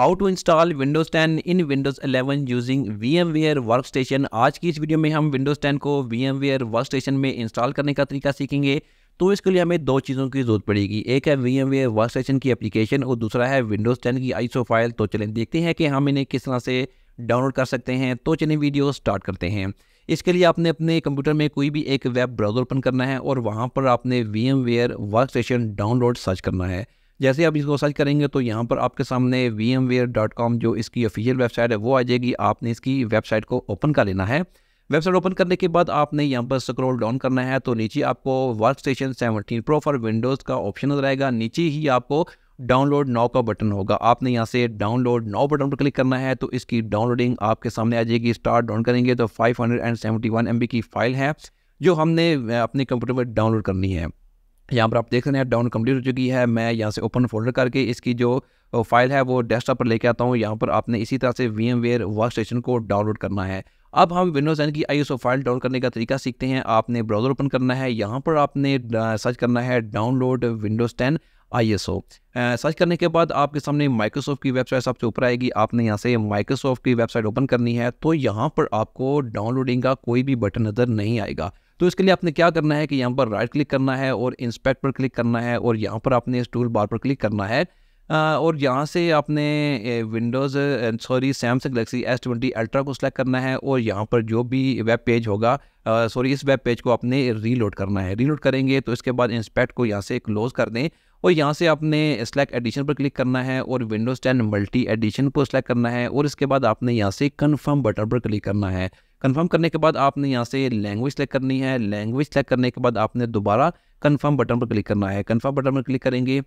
how to install Windows 10 in Windows 11 using VMware Workstation आज की इस video में हम विंडोज 10 को VMware Workstation में इंस्टॉल करने का तरीका सीखेंगे तो इसके लिए हमें दो चीज़ों की ज़रूरत पड़ेगी एक है VMware Workstation की एप्लीकेशन और दूसरा है विंडोज 10 की आई फाइल तो चलें देखते हैं कि हम इन्हें किस तरह से डाउनलोड कर सकते हैं तो चलें वीडियो स्टार्ट करते हैं इसके लिए आपने अपने कंप्यूटर में कोई भी एक वेब ब्राउज़र ओपन करना है और वहाँ पर आपने VMware Workstation download search करना है जैसे आप इसको सर्च करेंगे तो यहाँ पर आपके सामने वी जो इसकी ऑफिशियल वेबसाइट है वो आ जाएगी आपने इसकी वेबसाइट को ओपन कर लेना है वेबसाइट ओपन करने के बाद आपने यहाँ पर स्क्रॉल डाउन करना है तो नीचे आपको Workstation seventeen pro for Windows का ऑप्शन रहेगा नीचे ही आपको डाउनलोड नाउ का बटन होगा आपने यहाँ से डाउनलोड नाउ बटन पर क्लिक करना है तो इसकी डाउनलोडिंग आपके सामने आ जाएगी स्टार्ट डाउन करेंगे तो 571 बी की फाइल है जो हमने अपने कंप्यूटर पर डाउनलोड करनी है यहाँ पर आप देख रहे हैं डाउन कंप्लीट हो चुकी है मैं यहाँ से ओपन फोल्डर करके इसकी जो फाइल है वो डेस्कटॉप पर लेके आता हूँ यहाँ पर आपने इसी तरह से VMware Workstation को डाउनलोड करना है अब हम विंडोज़ एन की आई फाइल डाउन करने का तरीका सीखते हैं आपने ब्राउज़र ओपन करना है यहाँ पर आपने सर्च करना है download Windows ten I S O search करने के बाद आपके सामने माइक्रोसॉफ्ट की वेबसाइट सबसे ऊपर आएगी आपने यहाँ से माइक्रोसॉफ्ट की वेबसाइट ओपन करनी है तो यहाँ पर आपको डाउनलोडिंग का कोई भी बटन नज़र नहीं आएगा तो इसके लिए आपने क्या करना है कि यहाँ पर राइट क्लिक करना है और इंस्पेक्ट पर क्लिक करना है और यहाँ पर आपने इस टूल बार पर क्लिक करना है और यहाँ से आपने Windows sorry Samsung Galaxy S twenty ultra को सिलेक्ट करना है और यहाँ पर जो भी वेब पेज होगा सॉरी इस वेब पेज को आपने रीलोड करना है रीलोड करेंगे तो इसके बाद इंस्पेक्ट को यहाँ से क्लोज़ कर दें और यहाँ से आपने स्लैक एडिशन पर क्लिक करना है और विंडोज़ टेन मल्टी एडिशन को सिलेक्ट करना है और इसके बाद आपने यहाँ से कन्फर्म बटन पर क्लिक करना है कन्फर्म करने के बाद आपने यहाँ से लैंग्वेज सेलेक्ट करनी है लैंग्वेज सेलेक्ट करने के बाद आपने दोबारा कन्फर्म बटन पर क्लिक करना है कन्फर्म बटन पर क्लिक करेंगे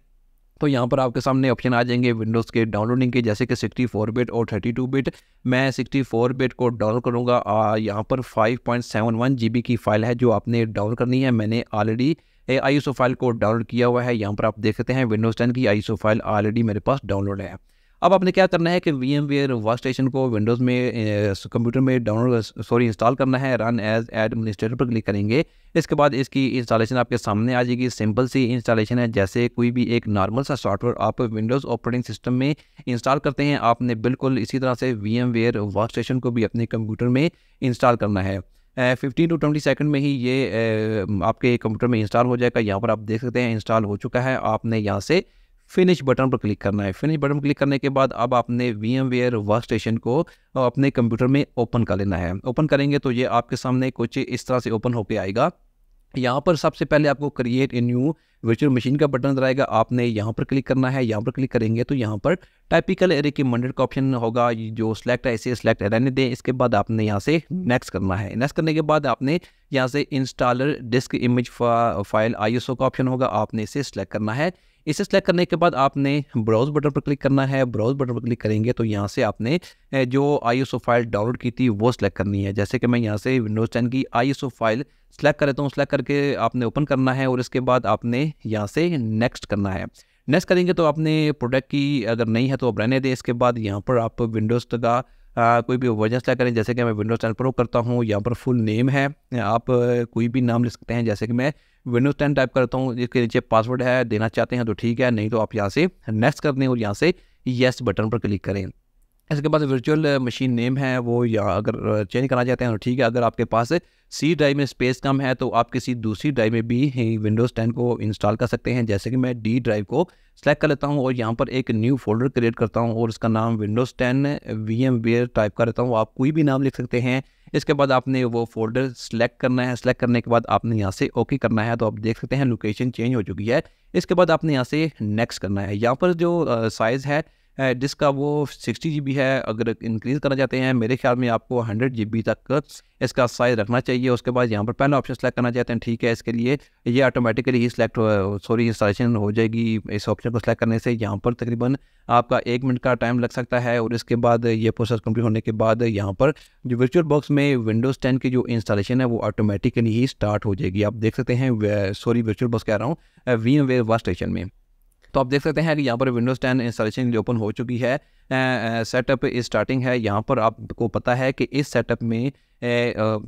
तो यहाँ पर आपके सामने ऑप्शन आ जाएंगे विंडोज़ के डाउनलोडिंग के जैसे कि 64 बिट और 32 बिट मैं 64 बिट को डाउनलोड करूँगा यहाँ पर 5.71 पॉइंट की फ़ाइल है जो आपने डाउनलोड करनी है मैंने ऑलरेडी आई फाइल को डाउनलोड किया हुआ है यहाँ पर आप देख सकते हैं विंडोज़ टेन की आई फाइल ऑलरेडी मेरे पास डाउनलोड है अब आपने क्या करना है कि VMware Workstation को विंडोज़ में कंप्यूटर में डाउनलोड सॉरी इंस्टॉल करना है रन एज एडमिनिस्ट्रेटर पर क्लिक करेंगे इसके बाद इसकी इंस्टॉलेशन आपके सामने आ जाएगी सिंपल सी इंस्टॉलेशन है जैसे कोई भी एक नॉर्मल सा सॉफ्टवेयर आप विंडोज़ ऑपरेटिंग सिस्टम में इंस्टॉल करते हैं आपने बिल्कुल इसी तरह से VMware Workstation को भी अपने कंप्यूटर में इंस्टॉल करना है फिफ्टीन टू ट्वेंटी सेकंड में ही ये आपके कंप्यूटर में इंस्टॉल हो जाएगा यहाँ पर आप देख सकते हैं इंस्टॉल हो चुका है आपने यहाँ से फिनिश बटन पर क्लिक करना है फिनिश बटन पर क्लिक करने के बाद अब आपने VMware Workstation को अपने कंप्यूटर में ओपन कर लेना है ओपन करेंगे तो ये आपके सामने कुछ इस तरह से ओपन होकर आएगा यहाँ पर सबसे पहले आपको create a new virtual machine का बटन नजर आएगा आपने यहाँ पर क्लिक करना है यहाँ पर क्लिक करेंगे तो यहाँ पर टाइपिकल एरे की मंडल का ऑप्शन होगा जो सिलेक्ट है इसे सिलेक्ट रहने दें इसके बाद आपने यहाँ से नेक्स्ट करना है नेक्स्ट करने के बाद आपने यहाँ से इंस्टॉलर डिस्क इमेज फा, फाइल आई का ऑप्शन होगा आपने इसे सिलेक्ट करना है इसे सेलेक्ट करने के बाद आपने ब्राउज बटन पर क्लिक करना है ब्राउज बटन पर क्लिक करेंगे तो यहाँ से आपने जो आई फाइल डाउनलोड की थी वो सिलेक्ट करनी है जैसे कि मैं यहाँ से विंडोज़ टेन की आई फाइल सेलेक्ट कर देता हूँ सेलेक्ट करके आपने ओपन करना है और इसके बाद आपने यहाँ से नेक्स्ट करना है नेक्स्ट करेंगे तो आपने प्रोडक्ट की अगर नहीं है तो आप रहने दें इसके बाद यहाँ पर आप विंडोज़ का आ, कोई भी वर्जन सेलेक्ट करें जैसे कि मैं विंडोज़ टेन प्रो करता हूँ यहाँ पर फुल नेम है आप कोई भी नाम लिख सकते हैं जैसे कि मैं विंडोज़ टेन टाइप करता हूँ इसके नीचे पासवर्ड है देना चाहते हैं तो ठीक है नहीं तो आप यहाँ से नेक्स्ट कर दें और यहाँ से येस बटन पर क्लिक करें इसके पास वर्चुअल मशीन नेम है वो या अगर चेंज करना चाहते हैं तो ठीक है अगर आपके पास सी ड्राइव में स्पेस कम है तो आप किसी दूसरी ड्राइव में भी विंडोज़ टेन को इंस्टॉल कर सकते हैं जैसे कि मैं डी ड्राइव को सेलेक्ट कर लेता हूँ और यहाँ पर एक न्यू फोल्डर क्रिएट करता हूँ और इसका नाम Windows ten VMware type का रहता हूँ आप कोई भी नाम लिख सकते हैं इसके बाद आपने वो फोल्डर सेलेक्ट करना है सेलेक्ट करने के बाद आपने यहाँ से ओके करना है तो आप देख सकते हैं लोकेशन चेंज हो चुकी है इसके बाद आपने यहाँ से नेक्स्ट करना है यहाँ पर जो साइज़ है डिस्क का वो सिक्सटी जी है अगर इंक्रीज़ करना चाहते हैं मेरे ख्याल में आपको हंड्रेड जी तक इसका साइज़ रखना चाहिए उसके बाद यहाँ पर पहला ऑप्शन सेलेक्ट करना चाहते हैं ठीक है इसके लिए ये ऑटोमेटिकली ही सिलेक्ट सॉरी इंस्टॉलेशन हो जाएगी इस ऑप्शन को सिलेक्ट करने से यहाँ पर तकरीबन आपका एक मिनट का टाइम लग सकता है और इसके बाद ये प्रोसेस कंप्लीट होने के बाद यहाँ पर जो वर्चुअल बॉक्स में विंडोज़ टेन की जो इंस्टॉलेशन है वो ऑटोमेटिकली ही स्टार्ट हो जाएगी आप देख सकते हैं सॉरी वर्चुअल बॉक्स कह रहा हूँ वी एम वे स्टेशन में तो आप देख सकते हैं कि यहाँ पर विंडोज़ टेन इंस्टॉलेशन ओपन हो चुकी है सेटअप स्टार्टिंग है यहाँ पर आपको पता है कि इस सेटअप में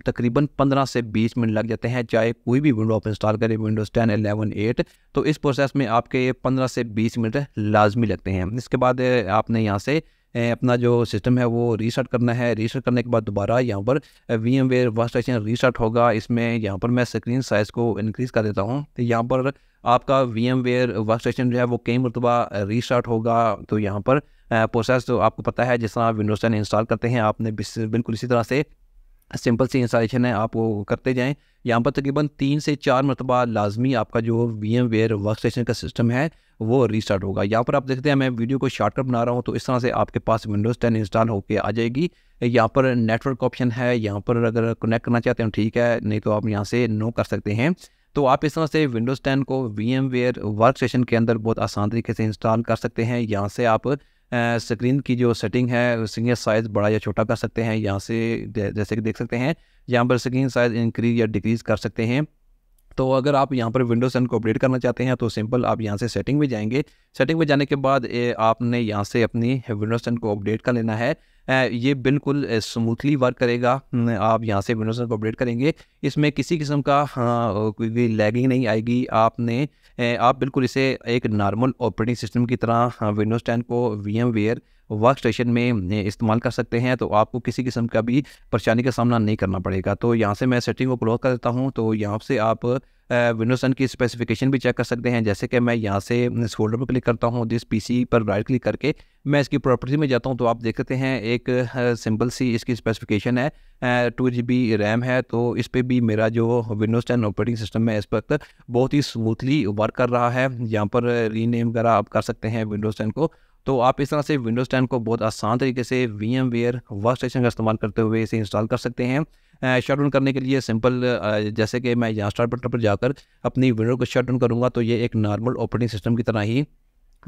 तकरीबन 15 से 20 मिनट लग जाते हैं चाहे कोई भी विंडो आप इंस्टॉल करें विंडोज़ टेन एलेवन एट तो इस प्रोसेस में आपके 15 से 20 मिनट लाजमी लगते हैं इसके बाद आपने यहाँ से अपना जो सिस्टम है वो रीसेट करना है रीसेट करने के बाद दोबारा यहाँ पर VMware worst reset restart होगा इसमें यहाँ पर मैं स्क्रीन साइज़ को इनक्रीज़ कर देता हूँ तो यहाँ पर आपका VMware Workstation जो है वो कई मरतबा रीस्टार्ट होगा तो यहाँ पर प्रोसेस तो आपको पता है जिस तरह आप विंडोज टेन इंस्टॉल करते हैं आपने बिल्कुल इसी तरह से सिंपल सी इंस्टॉलेशन है आप वो करते जाएँ यहाँ पर तकरीबन तीन से चार मरतबा लाजमी आपका जो VMware Workstation का सिस्टम है वो रीस्टार्ट होगा यहाँ पर आप देखते हैं मैं वीडियो को शॉर्टकट बना रहा हूँ तो इस तरह से आपके पास विंडोज़ टेन इंस्टॉल होकर आ जाएगी यहाँ पर नेटवर्क ऑप्शन है यहाँ पर अगर कनेक्ट करना चाहते हैं ठीक है नहीं तो आप यहाँ से नो कर सकते हैं तो आप इस तरह से विंडोज़ टेन को VMware Workstation के अंदर बहुत आसान तरीके से इंस्टॉल कर सकते हैं यहाँ से आप स्क्रीन की जो सेटिंग है स्क्रीन साइज़ बड़ा या छोटा कर सकते हैं यहाँ से जैसे कि देख सकते हैं यहाँ पर स्क्रीन साइज़ इंक्रीज या डिक्रीज़ कर सकते हैं तो अगर आप यहाँ पर विंडोज़ सेवन को अपडेट करना चाहते हैं तो सिंपल आप यहाँ से सेटिंग में जाएंगे सेटिंग में जाने के बाद ए, आपने यहाँ से अपनी विंडोज़ सेवन को अपडेट कर लेना है ये बिल्कुल स्मूथली वर्क करेगा आप यहाँ से विंडोज को अपडेट करेंगे इसमें किसी किस्म का हाँ, कोई भी लैगिंग नहीं आएगी आपने आप बिल्कुल इसे एक नॉर्मल ऑपरेटिंग सिस्टम की तरह विंडोज हाँ, टेन को VMware Workstation में इस्तेमाल कर सकते हैं तो आपको किसी किस्म का भी परेशानी का सामना नहीं करना पड़ेगा तो यहाँ से मैं सेटिंग को क्लोज कर देता हूँ तो यहाँ से आप विंडोज टेन की स्पेसिफिकेशन भी चेक कर सकते हैं जैसे कि मैं यहाँ से इस फोल्डर पर क्लिक करता हूँ जिस सी पर राइट क्लिक करके मैं इसकी प्रॉपर्टी में जाता हूँ तो आप देख सकते हैं एक सिंपल सी इसकी स्पेसिफिकेशन है टू जी बी रैम है तो इस पर भी मेरा जो विंडोज़ टेन ऑपरेटिंग सिस्टम है इस वक्त बहुत ही स्मूथली वर्क कर रहा है यहाँ पर रीनेम वगैरह आप कर सकते हैं विंडोज़ टेन को तो आप इस तरह से विंडोज़ टेन को बहुत आसान तरीके से VMware Workstation का इस्तेमाल करते हुए इसे इंस्टॉल कर सकते हैं शट डाउन करने के लिए सिंपल जैसे कि मैं यहाँ स्टार्ट बटन पर जाकर अपनी विंडो को शट डाउन करूँगा तो ये एक नॉर्मल ऑपरेटिंग सिस्टम की तरह ही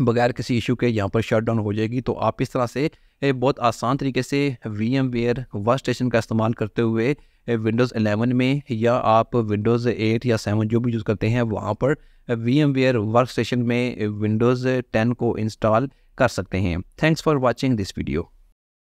बगैर किसी इशू के यहाँ पर शट डाउन हो जाएगी तो आप इस तरह से बहुत आसान तरीके से VMware Workstation का इस्तेमाल करते हुए विंडोज़ एलेवन में या आप विंडोज़ एट या सेवन जो भी यूज़ करते हैं वहाँ पर VMware Workstation में विंडोज़ टेन को इंस्टॉल कर सकते हैं thanks for watching this video